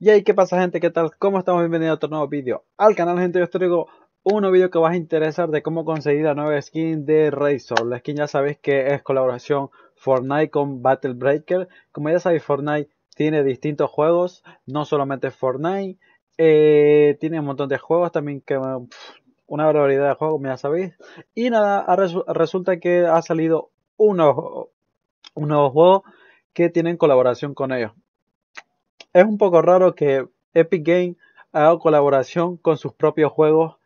Y ahí, ¿qué pasa gente? ¿Qué tal? ¿Cómo estamos? Bienvenidos a otro nuevo vídeo al canal, gente. Yo os traigo un nuevo vídeo que va a interesar de cómo conseguir la nueva skin de Razor. La skin ya sabéis que es colaboración Fortnite con Battle Breaker. Como ya sabéis, Fortnite tiene distintos juegos, no solamente Fortnite. Eh, tiene un montón de juegos también que... una variedad de juegos, ya sabéis. Y nada, resulta que ha salido un nuevo, un nuevo juego que tienen colaboración con ellos. Es un poco raro que Epic Games haga colaboración con sus propios juegos.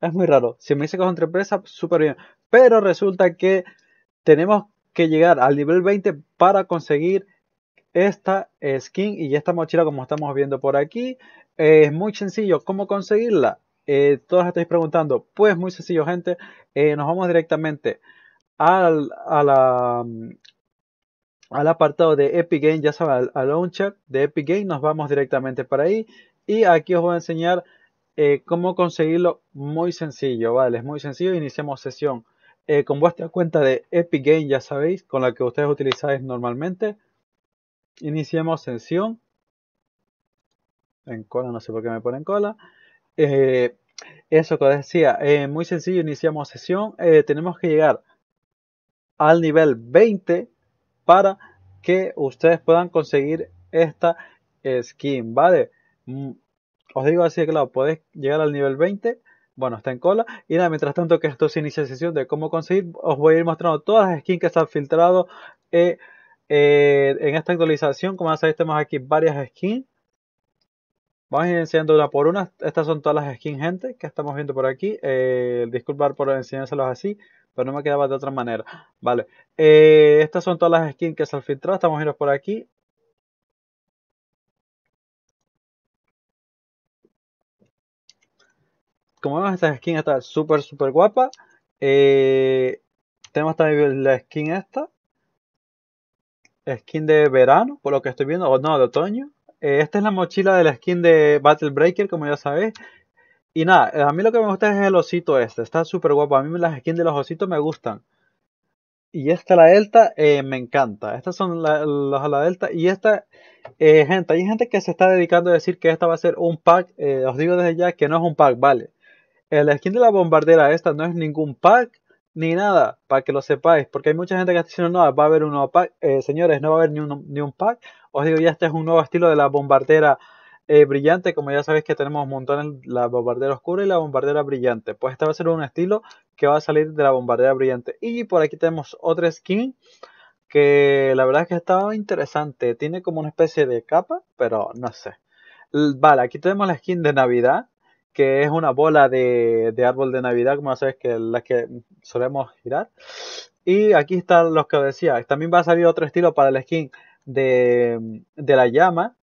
Es muy raro. Si me dice que es otra empresa, súper bien. Pero resulta que tenemos que llegar al nivel 20 para conseguir esta skin y esta mochila como estamos viendo por aquí. es muy sencillo. ¿Cómo conseguirla? Eh, todos estáis preguntando. Pues muy sencillo, gente. Eh, nos vamos directamente a la, al apartado de Epic Game, ya saben, al, launcher de Epic Game, nos vamos directamente para ahí. Y aquí os voy a enseñar eh, cómo conseguirlo muy sencillo, ¿vale? Es muy sencillo, iniciamos sesión eh, con vuestra cuenta de Epic Game, ya sabéis, con la que ustedes utilizáis normalmente. Iniciamos sesión. En cola, no sé por qué me ponen cola. Eh, eso que os decía, muy sencillo, iniciamos sesión. tenemos que llegar al nivel 20 para que ustedes puedan conseguir esta eh, skin, ¿vale? Mm, os digo así, claro, podéis llegar al nivel 20. Bueno, está en cola. Y nada, mientras tanto que esto se inicia sesión de cómo conseguir, os voy a ir mostrando todas las skins que se han filtrado eh, eh, en esta actualización. Como ya sabéis, tenemos aquí varias skins. Vamos a ir enseñando una por una. Estas son todas las skins, gente, que estamos viendo por aquí. Eh, disculpar por enseñárselos así, pero no me quedaba de otra manera. Vale, eh, estas son todas las skins que se han filtrado. Estamos viendo por aquí. Como vemos, esta skin está súper, súper guapa. Eh, tenemos también la skin esta. Skin de verano, por lo que estoy viendo. O no, de otoño. Eh, esta es la mochila de la skin de Battle Breaker, como ya sabéis. Y nada, a mí lo que me gusta es el osito este. Está súper guapo. A mí las skins de los ositos me gustan. Y esta la delta eh, me encanta. Estas son las a la delta. Y esta, eh, gente, hay gente que se está dedicando a decir que esta va a ser un pack. Eh, os digo desde ya que no es un pack, vale. La skin de la bombardera esta no es ningún pack ni nada, para que lo sepáis. Porque hay mucha gente que está diciendo, no, va a haber un nuevo pack. señores, no va a haber ni un, pack. Os digo, ya este es un nuevo estilo de la bombardera brillante. Como ya sabéis que tenemos montones, la bombardera oscura y la bombardera brillante. Pues esta va a ser un estilo que va a salir de la bombardera brillante. Y por aquí tenemos otra skin que la verdad es que está interesante. Tiene como una especie de capa, pero no sé. Vale, aquí tenemos la skin de Navidad, que es una bola de, árbol de Navidad, como sabes que la que solemos girar. Y aquí están los que decía. También va a salir otro estilo para la skin de la llama,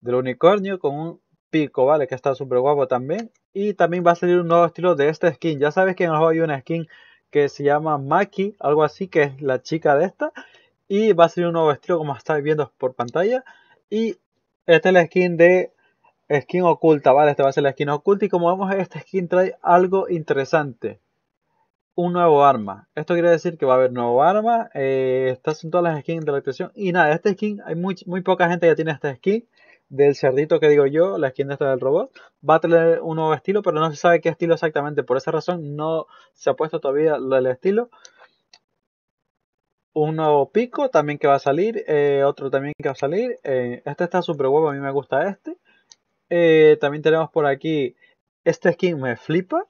del unicornio, con un pico, ¿vale? Que está súper guapo también. Y también va a salir un nuevo estilo de esta skin. Ya sabes que en el juego hay una skin que se llama Maki, algo así, que es la chica de esta. Y va a salir un nuevo estilo como estáis viendo por pantalla. Y esta es la skin de skin oculta, ¿vale? Esta va a ser la skin oculta. Y como vemos, esta skin trae algo interesante. Un nuevo arma. Esto quiere decir que va a haber nuevo arma. Eh, estas son todas las skins de la actuación. Y nada, esta skin, hay muy, muy poca gente que tiene esta skin del cerdito que digo yo, la de esta del robot, va a tener un nuevo estilo, pero no se sabe qué estilo exactamente. Por esa razón no se ha puesto todavía el estilo. Un nuevo pico también que va a salir, eh, otro también que va a salir. Eh, este está súper guapo, a mí me gusta este. Eh, también tenemos por aquí, este skin me flipa.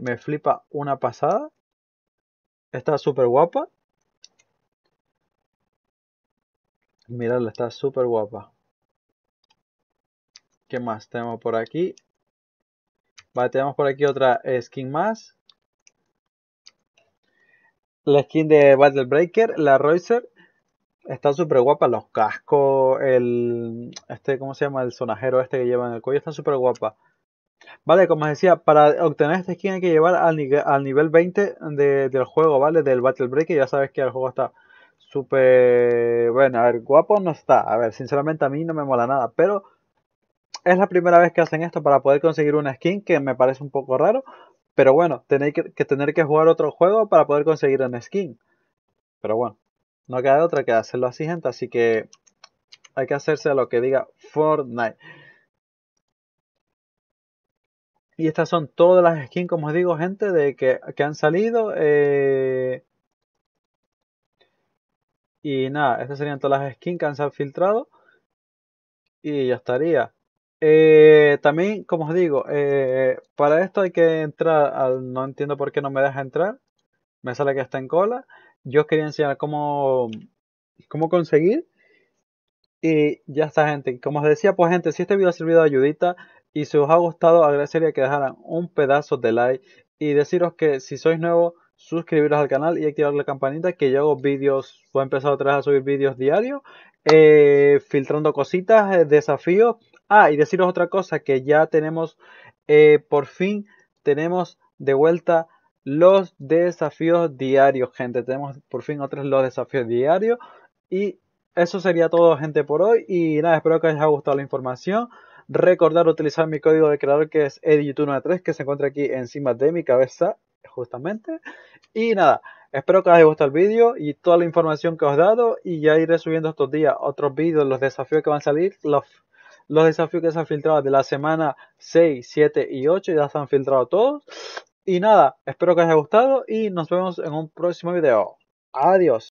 me flipa una pasada. Está súper guapa. Miradla, está súper guapa. ¿Qué más tenemos por aquí? Vale, tenemos por aquí otra skin más. La skin de Battle Breaker, la Roycer. Está súper guapa, los cascos, el... Este, ¿cómo se llama? El sonajero este que lleva en el cuello, está súper guapa. Vale, como os decía, para obtener esta skin hay que llevar al, nivel, al nivel 20 del juego, ¿vale? Del Battle Breaker, ya sabes que el juego está súper... Bueno, a ver, guapo no está. A ver, sinceramente a mí no me mola nada, pero es la primera vez que hacen esto para poder conseguir una skin, que me parece un poco raro. Pero bueno, tenéis que, tener que jugar otro juego para poder conseguir una skin. Pero bueno, no queda otra que hacerlo así, gente. Así que hay que hacerse a lo que diga Fortnite. Y estas son todas las skins, como os digo, gente, de que, han salido. Eh, y nada, estas serían todas las skins que han filtrado. Y ya estaría. Eh, también, como os digo, eh, para esto hay que entrar al... No entiendo por qué no me deja entrar. Me sale que está en cola. Yo os quería enseñar cómo, cómo conseguir. Y ya está, gente. Como os decía, pues, gente, si este vídeo ha servido de ayudita y si os ha gustado, agradecería que dejaran un pedazo de like y deciros que si sois nuevo, suscribiros al canal y activar la campanita que yo hago vídeos, voy a empezar otra vez a subir vídeos diarios, eh, filtrando cositas, desafíos Ah, y deciros otra cosa, que ya tenemos, eh, por fin, tenemos de vuelta los desafíos diarios, gente. Tenemos por fin otros los desafíos diarios. Y eso sería todo, gente, por hoy. Y nada, espero que os haya gustado la información. Recordar utilizar mi código de creador que es EDITUNE3 que se encuentra aquí encima de mi cabeza, justamente. Y nada, espero que os haya gustado el vídeo y toda la información que os he dado. Y ya iré subiendo estos días otros vídeos, los desafíos que van a salir, los los desafíos que se han filtrado de la semana 6, 7 y 8. Ya se han filtrado todos. Y nada, espero que os haya gustado y nos vemos en un próximo video. Adiós.